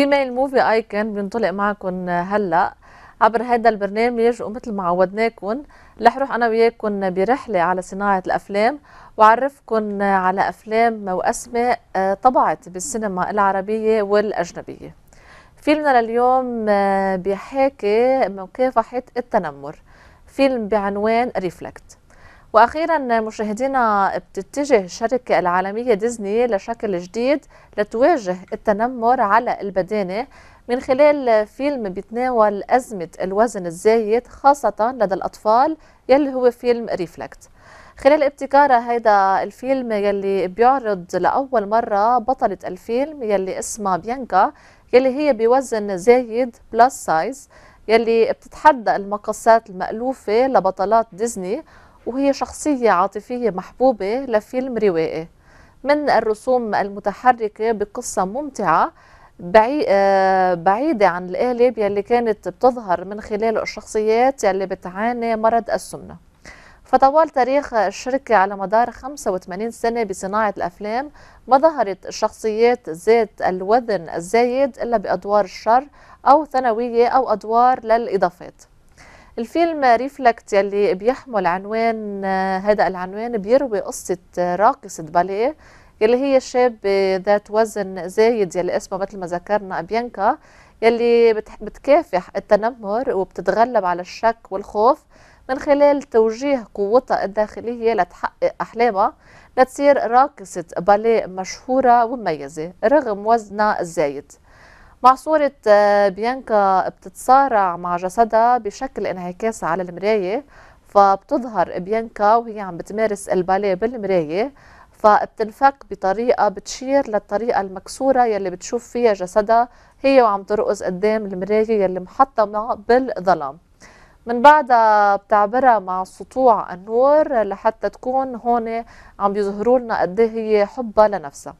في ميل موفي ايكون بنطلق معكم هلا عبر هذا البرنامج ومثل ما عودناكم رح روح انا وياكم برحله على صناعه الافلام وعرفكم على افلام واسماء آه، طبعت بالسينما العربيه والاجنبيه فيلمنا لليوم آه، بيحاكي مكافحه التنمر فيلم بعنوان ريفلكت واخيرا مشاهدينا بتتجه الشركه العالميه ديزني لشكل جديد لتواجه التنمر على البدانه من خلال فيلم بيتناول ازمه الوزن الزايد خاصه لدى الاطفال يلي هو فيلم ريفلكت خلال ابتكاره هيدا الفيلم يلي بيعرض لاول مره بطله الفيلم يلي اسمها بيانكا يلي هي بوزن زايد بلس سايز يلي بتتحدى المقاسات المألوفة لبطلات ديزني وهي شخصية عاطفية محبوبة لفيلم روائي من الرسوم المتحركة بقصة ممتعة آه، بعيدة عن القالب يلي كانت بتظهر من خلال الشخصيات يلي بتعاني مرض السمنة فطوال تاريخ الشركة على مدار 85 سنة بصناعة الأفلام ما ظهرت الشخصيات ذات الوزن الزايد إلا بأدوار الشر أو ثانوية أو أدوار للإضافات الفيلم ريفلكت يلي بيحمل عنوان آه، هذا العنوان بيروي قصة آه، راقصة باليه يلي هي شابة آه، ذات وزن زايد يلي اسمها مثل ما ذكرنا بيانكا يلي بتكافح التنمر وبتتغلب على الشك والخوف من خلال توجيه قوتها الداخلية لتحقق أحلامها لتصير راقصة باليه مشهورة ومميزة رغم وزنها الزايد مع صورة آه، بيانكا بتتصارع مع جسدها بشكل انعكاس على المراية فبتظهر بيانكا وهي عم بتمارس الباليه بالمراية فبتنفك بطريقة بتشير للطريقة المكسورة يلي بتشوف فيها جسدها هي وعم ترقص قدام المراية يلي محطمة بالظلام من بعدها بتعبرها مع سطوع النور لحتى تكون هون عم يظهروا لنا قد إيه هي حبها لنفسها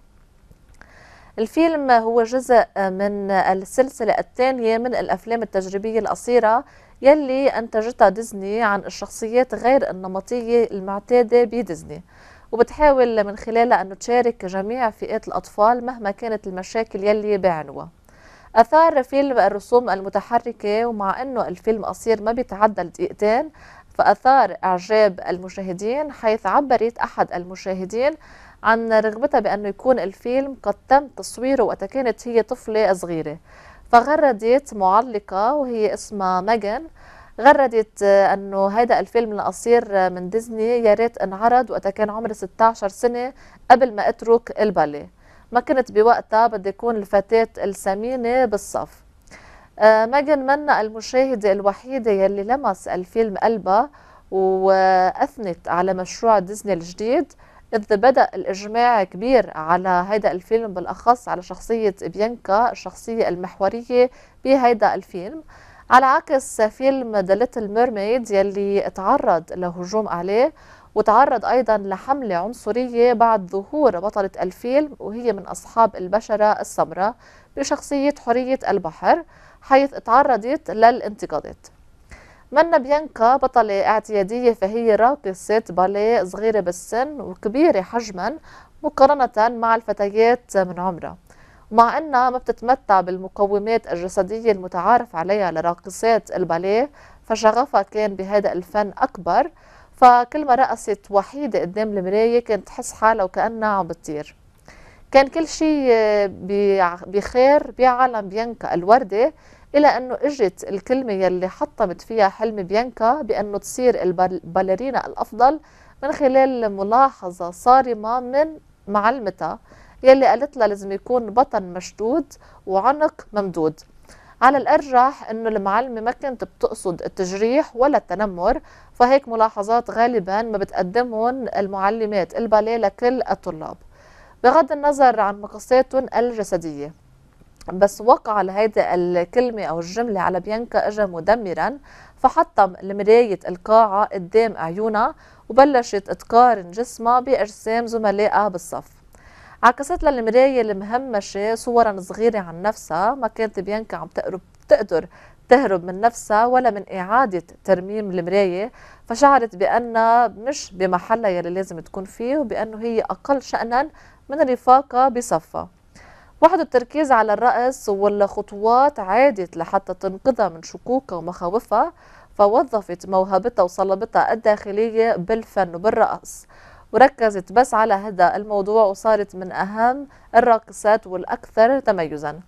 الفيلم هو جزء من السلسلة الثانية من الأفلام التجريبية القصيرة يلي أنتجتها ديزني عن الشخصيات غير النمطية المعتادة بديزني وبتحاول من خلالها أن تشارك جميع فئات الأطفال مهما كانت المشاكل يلي بيعنوها أثار فيلم الرسوم المتحركة ومع أنه الفيلم قصير ما بيتعدى الدقيقتين فأثار إعجاب المشاهدين حيث عبرت أحد المشاهدين عن رغبتها بأنه يكون الفيلم قد تم تصويره وقتها كانت هي طفلة صغيرة فغردت معلقة وهي اسمها ماجن غردت انه هذا الفيلم القصير من ديزني يا ريت انعرض وقتها كان عمري 16 سنه قبل ما اترك الباليه ما كنت بوقتها بدي اكون الفتاه السمينه بالصف آه، ماجن منا المشاهد الوحيد يلي لمس الفيلم ألبا واثنت على مشروع ديزني الجديد إذ بدأ الإجماع كبير على هذا الفيلم بالأخص على شخصية بيانكا الشخصية المحورية بهذا الفيلم على عكس فيلم ذا ليتل ميرميد يلي تعرض لهجوم عليه وتعرض أيضا لحملة عنصرية بعد ظهور بطلة الفيلم وهي من أصحاب البشرة السمراء بشخصية حرية البحر حيث تعرضت للانتقادات منا بيانكا بطلة اعتيادية فهي راقصة باليه صغيرة بالسن وكبيرة حجما مقارنة مع الفتيات من عمرها مع أنها ما بتتمتع بالمقومات الجسدية المتعارف عليها لراقصات الباليه فشغفها كان بهذا الفن أكبر فكل ما رقصت وحيدة قدام المراية كانت تحس حالها وكأنها عم بتطير كان كل شيء آه، بخير بعالم بيانكا الوردة إلى أنه إجت الكلمة يلي حطمت فيها حلم بيانكا بأنه تصير الباليرينا الأفضل من خلال ملاحظة صارمة من معلمتها يلي قالت لها لازم يكون بطن مشدود وعنق ممدود على الأرجح أنه المعلمة ما كانت بتقصد التجريح ولا التنمر فهيك ملاحظات غالبا ما بتقدمهم المعلمات الباليه لكل الطلاب بغض النظر عن مقاساتهم الجسدية بس وقع لهيدي الكلمة أو الجملة على بيانكا إجا مدمرا فحطم المراية القاعة قدام عيونها وبلشت تقارن جسمها بأجسام زملائها بالصف عكست للمراية المهمشة صورا صغيرة عن نفسها ما كانت بيانكا عم تقرب تقدر تهرب من نفسها ولا من إعادة ترميم المراية فشعرت بأنها مش بمحلها يلي لازم تكون فيه وبأنه هي أقل شأنا من رفاقة بصفة وحده التركيز على الرأس والخطوات عادت لحتى تنقذها من شكوكها ومخاوفها فوظفت موهبتها وصلابتها الداخلية بالفن وبالرأس وركزت بس على هذا الموضوع وصارت من أهم الراقصات والأكثر تميزا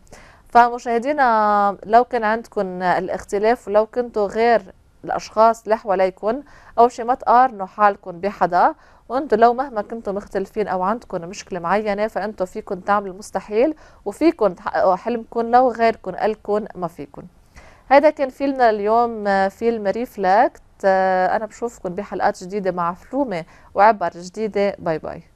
فمشاهدينا لو كان عندكم الاختلاف ولو كنتوا غير الأشخاص اللي حواليكم أول شيء ما تقارنوا حالكم بحدا وانتم لو مهما كنتوا مختلفين او عندكم مشكله معينه فانتم فيكم تعملوا المستحيل وفيكم تحققوا حلمكم لو غيركم قالكم ما فيكم هذا كان فيلمنا اليوم فيلم ريفلكت آه، انا بشوفكم بحلقات جديده مع فلومه وعبر جديده باي باي